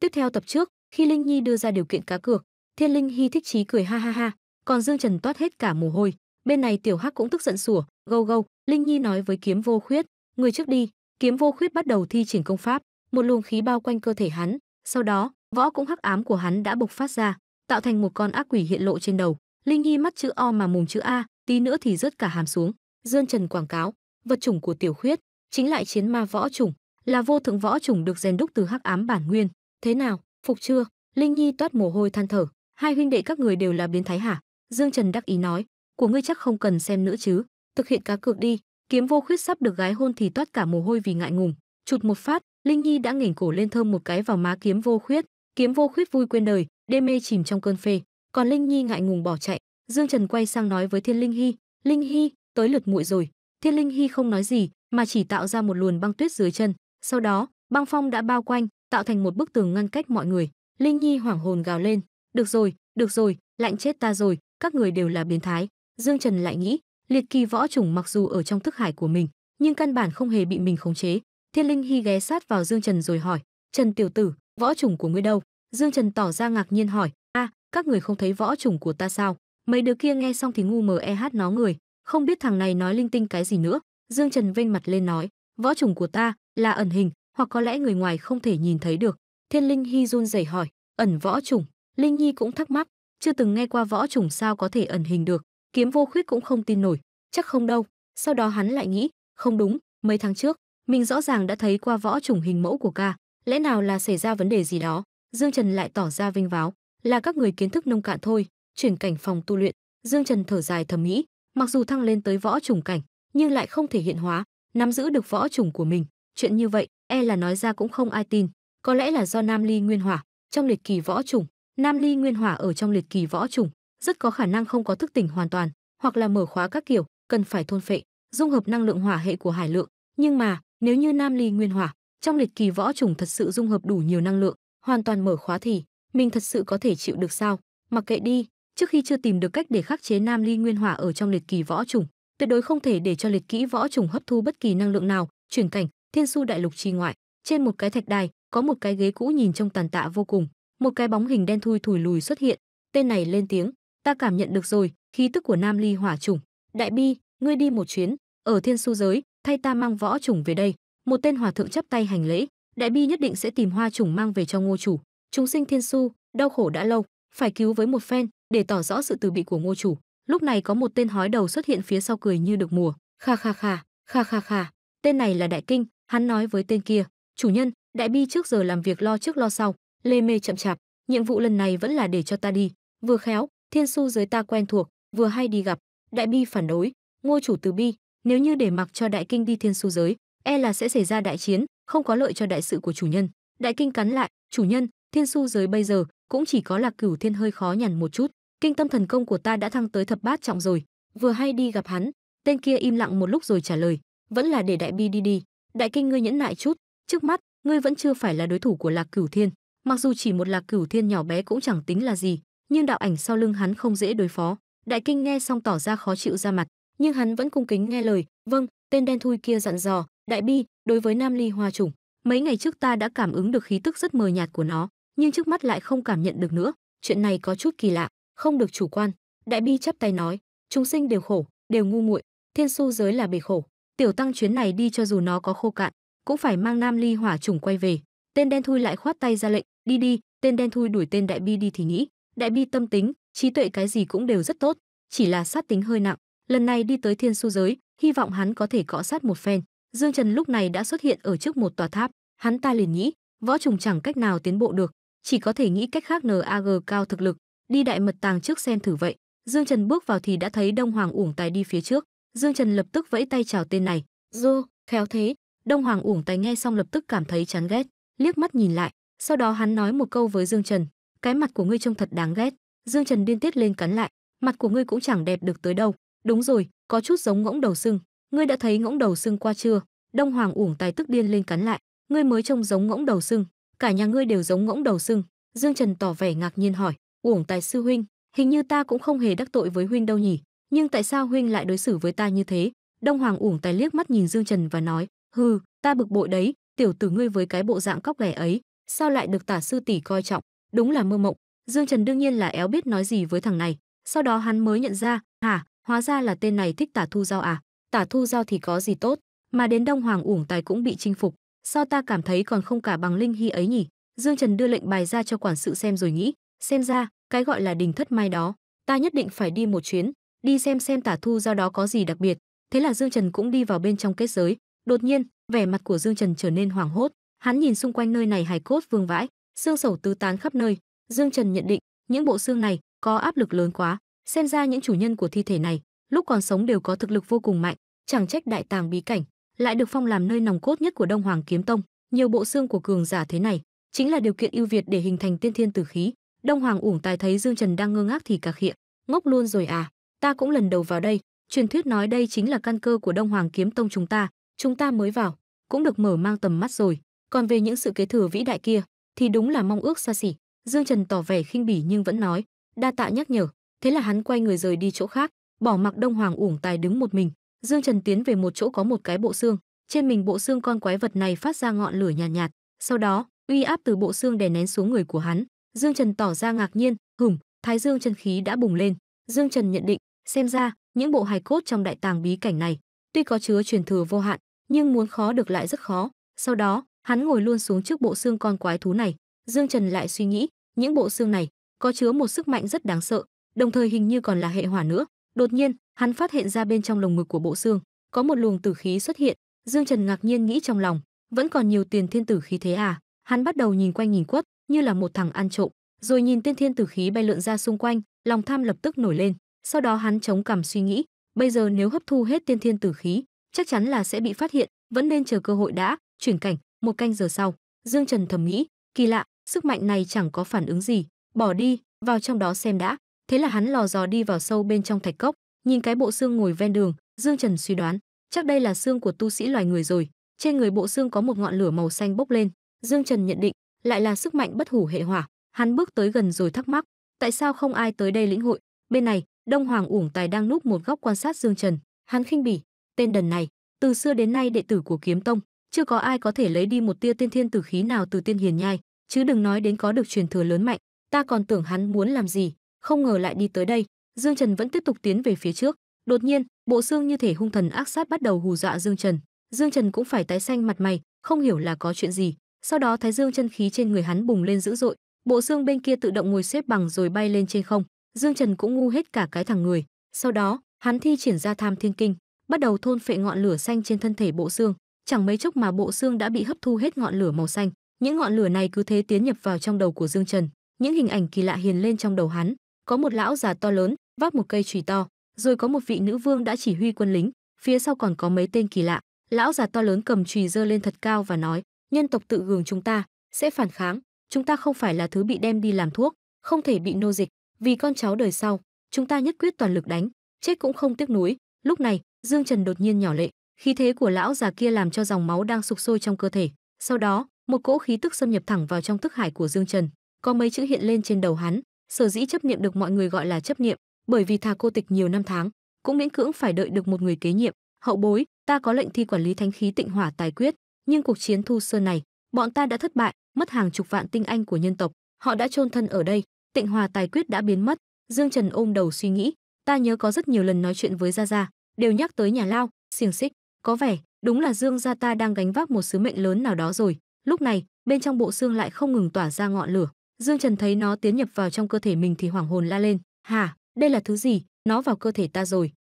Tiếp theo tập trước, khi Linh Nhi đưa ra điều kiện cá cược, Thiên Linh Hy thích chí cười ha ha ha, còn Dương Trần toát hết cả mồ hôi. Bên này Tiểu Hắc cũng tức giận sủa, gâu gâu, Linh Nhi nói với Kiếm Vô Khuyết, người trước đi, Kiếm Vô Khuyết bắt đầu thi triển công pháp, một luồng khí bao quanh cơ thể hắn, sau đó, võ cũng hắc ám của hắn đã bộc phát ra, tạo thành một con ác quỷ hiện lộ trên đầu. Linh Nhi mắt chữ O mà mồm chữ A, tí nữa thì rớt cả hàm xuống. Dương Trần quảng cáo, vật chủng của Tiểu Khuyết chính lại chiến ma võ chủng, là vô thượng võ chủng được rèn đúc từ hắc ám bản nguyên. Thế nào, phục chưa? Linh Nhi toát mồ hôi than thở, hai huynh đệ các người đều là biến thái hả? Dương Trần đắc ý nói, của ngươi chắc không cần xem nữa chứ, thực hiện cá cược đi, kiếm vô khuyết sắp được gái hôn thì toát cả mồ hôi vì ngại ngùng, chụt một phát, Linh Nhi đã nghển cổ lên thơm một cái vào má kiếm vô khuyết, kiếm vô khuyết vui quên đời, đê mê chìm trong cơn phê, còn Linh Nhi ngại ngùng bỏ chạy, Dương Trần quay sang nói với Thiên Linh Hi, "Linh Hi, tới lượt muội rồi." Thiên Linh Hi không nói gì, mà chỉ tạo ra một luồn băng tuyết dưới chân, sau đó, băng phong đã bao quanh, tạo thành một bức tường ngăn cách mọi người. Linh Nhi hoảng hồn gào lên, "Được rồi, được rồi, lạnh chết ta rồi, các người đều là biến thái." Dương Trần lại nghĩ, liệt kỳ võ chủng mặc dù ở trong thức hải của mình, nhưng căn bản không hề bị mình khống chế. Thiên Linh Hy ghé sát vào Dương Trần rồi hỏi, "Trần tiểu tử, võ chủng của ngươi đâu?" Dương Trần tỏ ra ngạc nhiên hỏi, "A, à, các người không thấy võ chủng của ta sao?" Mấy đứa kia nghe xong thì ngu mờ e hát nó người, không biết thằng này nói linh tinh cái gì nữa. Dương Trần vênh mặt lên nói, "Võ chủng của ta là ẩn hình, hoặc có lẽ người ngoài không thể nhìn thấy được. Thiên Linh Hy run rẩy hỏi, ẩn võ chủng, Linh Nhi cũng thắc mắc, chưa từng nghe qua võ chủng sao có thể ẩn hình được, kiếm vô khuyết cũng không tin nổi, chắc không đâu. Sau đó hắn lại nghĩ, không đúng, mấy tháng trước, mình rõ ràng đã thấy qua võ chủng hình mẫu của ca, lẽ nào là xảy ra vấn đề gì đó? Dương Trần lại tỏ ra vinh váo, là các người kiến thức nông cạn thôi, chuyển cảnh phòng tu luyện, Dương Trần thở dài thầm nghĩ, mặc dù thăng lên tới võ chủng cảnh, nhưng lại không thể hiện hóa, nắm giữ được võ chủng của mình, chuyện như vậy, e là nói ra cũng không ai tin có lẽ là do nam ly nguyên hỏa trong liệt kỳ võ chủng nam ly nguyên hỏa ở trong liệt kỳ võ chủng rất có khả năng không có thức tỉnh hoàn toàn hoặc là mở khóa các kiểu cần phải thôn phệ dung hợp năng lượng hỏa hệ của hải lượng nhưng mà nếu như nam ly nguyên hỏa trong liệt kỳ võ chủng thật sự dung hợp đủ nhiều năng lượng hoàn toàn mở khóa thì mình thật sự có thể chịu được sao mặc kệ đi trước khi chưa tìm được cách để khắc chế nam ly nguyên hỏa ở trong liệt kỳ võ chủng tuyệt đối không thể để cho liệt kỹ võ chủng hấp thu bất kỳ năng lượng nào chuyển cảnh thiên su đại lục chi ngoại trên một cái thạch đài có một cái ghế cũ nhìn trông tàn tạ vô cùng một cái bóng hình đen thui thủi lùi xuất hiện tên này lên tiếng ta cảm nhận được rồi khí tức của nam ly hỏa chủng đại bi ngươi đi một chuyến ở thiên su giới thay ta mang võ chủng về đây một tên hòa thượng chắp tay hành lễ đại bi nhất định sẽ tìm hoa chủng mang về cho ngô chủ chúng sinh thiên su đau khổ đã lâu phải cứu với một phen để tỏ rõ sự từ bị của ngô chủ lúc này có một tên hói đầu xuất hiện phía sau cười như được mùa kha kha kha kha kha kha tên này là đại kinh Hắn nói với tên kia, chủ nhân, đại bi trước giờ làm việc lo trước lo sau, lê mê chậm chạp, nhiệm vụ lần này vẫn là để cho ta đi, vừa khéo, thiên su giới ta quen thuộc, vừa hay đi gặp. Đại bi phản đối, ngô chủ từ bi, nếu như để mặc cho đại kinh đi thiên su giới, e là sẽ xảy ra đại chiến, không có lợi cho đại sự của chủ nhân. Đại kinh cắn lại, chủ nhân, thiên su giới bây giờ cũng chỉ có là cửu thiên hơi khó nhằn một chút. Kinh tâm thần công của ta đã thăng tới thập bát trọng rồi, vừa hay đi gặp hắn. Tên kia im lặng một lúc rồi trả lời, vẫn là để đại bi đi đi, đại kinh ngươi nhẫn nại chút trước mắt ngươi vẫn chưa phải là đối thủ của lạc cửu thiên mặc dù chỉ một lạc cửu thiên nhỏ bé cũng chẳng tính là gì nhưng đạo ảnh sau lưng hắn không dễ đối phó đại kinh nghe xong tỏ ra khó chịu ra mặt nhưng hắn vẫn cung kính nghe lời vâng tên đen thui kia dặn dò đại bi đối với nam ly hoa trùng mấy ngày trước ta đã cảm ứng được khí tức rất mờ nhạt của nó nhưng trước mắt lại không cảm nhận được nữa chuyện này có chút kỳ lạ không được chủ quan đại bi chắp tay nói chúng sinh đều khổ đều ngu muội thiên su giới là bể khổ Tiểu tăng chuyến này đi cho dù nó có khô cạn, cũng phải mang Nam Ly hỏa trùng quay về. Tên đen thui lại khoát tay ra lệnh, đi đi, tên đen thui đuổi tên đại bi đi thì nghĩ, đại bi tâm tính, trí tuệ cái gì cũng đều rất tốt, chỉ là sát tính hơi nặng. Lần này đi tới thiên su giới, hy vọng hắn có thể cọ sát một phen. Dương Trần lúc này đã xuất hiện ở trước một tòa tháp, hắn ta liền nghĩ, võ trùng chẳng cách nào tiến bộ được, chỉ có thể nghĩ cách khác NAG cao thực lực, đi đại mật tàng trước xem thử vậy. Dương Trần bước vào thì đã thấy Đông Hoàng uổng tài đi phía trước, Dương Trần lập tức vẫy tay chào tên này, "Du, khéo thế." Đông Hoàng uổng tay nghe xong lập tức cảm thấy chán ghét, liếc mắt nhìn lại, sau đó hắn nói một câu với Dương Trần, "Cái mặt của ngươi trông thật đáng ghét." Dương Trần điên tiết lên cắn lại, "Mặt của ngươi cũng chẳng đẹp được tới đâu." "Đúng rồi, có chút giống ngỗng đầu sưng, ngươi đã thấy ngỗng đầu sưng qua chưa?" Đông Hoàng uổng tay tức điên lên cắn lại, "Ngươi mới trông giống ngỗng đầu sưng, cả nhà ngươi đều giống ngỗng đầu sưng." Dương Trần tỏ vẻ ngạc nhiên hỏi, "Uổng Tài sư huynh, hình như ta cũng không hề đắc tội với huynh đâu nhỉ?" nhưng tại sao huynh lại đối xử với ta như thế đông hoàng uổng tài liếc mắt nhìn dương trần và nói hừ ta bực bội đấy tiểu tử ngươi với cái bộ dạng cóc ghẻ ấy sao lại được tả sư tỷ coi trọng đúng là mơ mộng dương trần đương nhiên là éo biết nói gì với thằng này sau đó hắn mới nhận ra hả hóa ra là tên này thích tả thu giao à tả thu giao thì có gì tốt mà đến đông hoàng uổng tài cũng bị chinh phục sao ta cảm thấy còn không cả bằng linh hy ấy nhỉ dương trần đưa lệnh bài ra cho quản sự xem rồi nghĩ xem ra cái gọi là đình thất mai đó ta nhất định phải đi một chuyến đi xem xem tả thu do đó có gì đặc biệt thế là dương trần cũng đi vào bên trong kết giới đột nhiên vẻ mặt của dương trần trở nên hoảng hốt hắn nhìn xung quanh nơi này hài cốt vương vãi xương sầu tứ tán khắp nơi dương trần nhận định những bộ xương này có áp lực lớn quá xem ra những chủ nhân của thi thể này lúc còn sống đều có thực lực vô cùng mạnh chẳng trách đại tàng bí cảnh lại được phong làm nơi nòng cốt nhất của đông hoàng kiếm tông nhiều bộ xương của cường giả thế này chính là điều kiện ưu việt để hình thành tiên thiên tử khí đông hoàng uổng tài thấy dương trần đang ngơ ngác thì cả khịa ngốc luôn rồi à ta cũng lần đầu vào đây truyền thuyết nói đây chính là căn cơ của đông hoàng kiếm tông chúng ta chúng ta mới vào cũng được mở mang tầm mắt rồi còn về những sự kế thừa vĩ đại kia thì đúng là mong ước xa xỉ dương trần tỏ vẻ khinh bỉ nhưng vẫn nói đa tạ nhắc nhở thế là hắn quay người rời đi chỗ khác bỏ mặc đông hoàng uổng tài đứng một mình dương trần tiến về một chỗ có một cái bộ xương trên mình bộ xương con quái vật này phát ra ngọn lửa nhàn nhạt, nhạt sau đó uy áp từ bộ xương đè nén xuống người của hắn dương trần tỏ ra ngạc nhiên hửng thái dương chân khí đã bùng lên dương trần nhận định Xem ra, những bộ hài cốt trong đại tàng bí cảnh này, tuy có chứa truyền thừa vô hạn, nhưng muốn khó được lại rất khó. Sau đó, hắn ngồi luôn xuống trước bộ xương con quái thú này, Dương Trần lại suy nghĩ, những bộ xương này có chứa một sức mạnh rất đáng sợ, đồng thời hình như còn là hệ hỏa nữa. Đột nhiên, hắn phát hiện ra bên trong lồng ngực của bộ xương có một luồng tử khí xuất hiện, Dương Trần ngạc nhiên nghĩ trong lòng, vẫn còn nhiều tiền thiên tử khí thế à? Hắn bắt đầu nhìn quanh nhìn quất, như là một thằng ăn trộm, rồi nhìn tên thiên tử khí bay lượn ra xung quanh, lòng tham lập tức nổi lên sau đó hắn chống cảm suy nghĩ, bây giờ nếu hấp thu hết tiên thiên tử khí, chắc chắn là sẽ bị phát hiện, vẫn nên chờ cơ hội đã, chuyển cảnh, một canh giờ sau. Dương Trần thầm nghĩ, kỳ lạ, sức mạnh này chẳng có phản ứng gì, bỏ đi, vào trong đó xem đã. Thế là hắn lò dò đi vào sâu bên trong thạch cốc, nhìn cái bộ xương ngồi ven đường, Dương Trần suy đoán, chắc đây là xương của tu sĩ loài người rồi. Trên người bộ xương có một ngọn lửa màu xanh bốc lên, Dương Trần nhận định, lại là sức mạnh bất hủ hệ hỏa. Hắn bước tới gần rồi thắc mắc, tại sao không ai tới đây lĩnh hội? Bên này, Đông Hoàng Uổng Tài đang núp một góc quan sát Dương Trần, hắn khinh bỉ, tên đần này, từ xưa đến nay đệ tử của Kiếm Tông, chưa có ai có thể lấy đi một tia tiên thiên tử khí nào từ tiên hiền nhai, chứ đừng nói đến có được truyền thừa lớn mạnh, ta còn tưởng hắn muốn làm gì, không ngờ lại đi tới đây. Dương Trần vẫn tiếp tục tiến về phía trước, đột nhiên, bộ xương như thể hung thần ác sát bắt đầu hù dọa Dương Trần, Dương Trần cũng phải tái xanh mặt mày, không hiểu là có chuyện gì. Sau đó Thái Dương chân khí trên người hắn bùng lên dữ dội, bộ xương bên kia tự động ngồi xếp bằng rồi bay lên trên không, Dương Trần cũng ngu hết cả cái thằng người. Sau đó, hắn thi triển ra tham thiên kinh, bắt đầu thôn phệ ngọn lửa xanh trên thân thể bộ xương. Chẳng mấy chốc mà bộ xương đã bị hấp thu hết ngọn lửa màu xanh. Những ngọn lửa này cứ thế tiến nhập vào trong đầu của Dương Trần. Những hình ảnh kỳ lạ hiền lên trong đầu hắn. Có một lão già to lớn, vác một cây chùy to, rồi có một vị nữ vương đã chỉ huy quân lính, phía sau còn có mấy tên kỳ lạ. Lão già to lớn cầm chùy giơ lên thật cao và nói: "Nhân tộc tự gường chúng ta, sẽ phản kháng, chúng ta không phải là thứ bị đem đi làm thuốc, không thể bị nô dịch, vì con cháu đời sau, chúng ta nhất quyết toàn lực đánh, chết cũng không tiếc nuối. Lúc này, Dương Trần đột nhiên nhỏ lệ, khí thế của lão già kia làm cho dòng máu đang sục sôi trong cơ thể. Sau đó, một cỗ khí tức xâm nhập thẳng vào trong thức hải của Dương Trần, có mấy chữ hiện lên trên đầu hắn, sở dĩ chấp niệm được mọi người gọi là chấp niệm, bởi vì thà cô tịch nhiều năm tháng, cũng miễn cưỡng phải đợi được một người kế nhiệm. Hậu bối, ta có lệnh thi quản lý thánh khí tịnh hỏa tài quyết, nhưng cuộc chiến thu sơn này, bọn ta đã thất bại, mất hàng chục vạn tinh anh của nhân tộc, họ đã chôn thân ở đây, tịnh hòa tài quyết đã biến mất dương trần ôm đầu suy nghĩ ta nhớ có rất nhiều lần nói chuyện với gia gia đều nhắc tới nhà lao xiềng xích có vẻ đúng là dương gia ta đang gánh vác một sứ mệnh lớn nào đó rồi lúc này bên trong bộ xương lại không ngừng tỏa ra ngọn lửa dương trần thấy nó tiến nhập vào trong cơ thể mình thì hoảng hồn la lên hả đây là thứ gì nó vào cơ thể ta rồi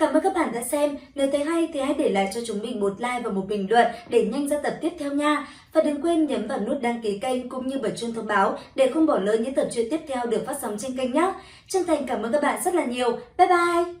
Cảm ơn các bạn đã xem. Nếu thấy hay thì hãy để lại cho chúng mình một like và một bình luận để nhanh ra tập tiếp theo nha. Và đừng quên nhấn vào nút đăng ký kênh cũng như bật chuông thông báo để không bỏ lỡ những tập truyện tiếp theo được phát sóng trên kênh nhé. Chân thành cảm ơn các bạn rất là nhiều. Bye bye!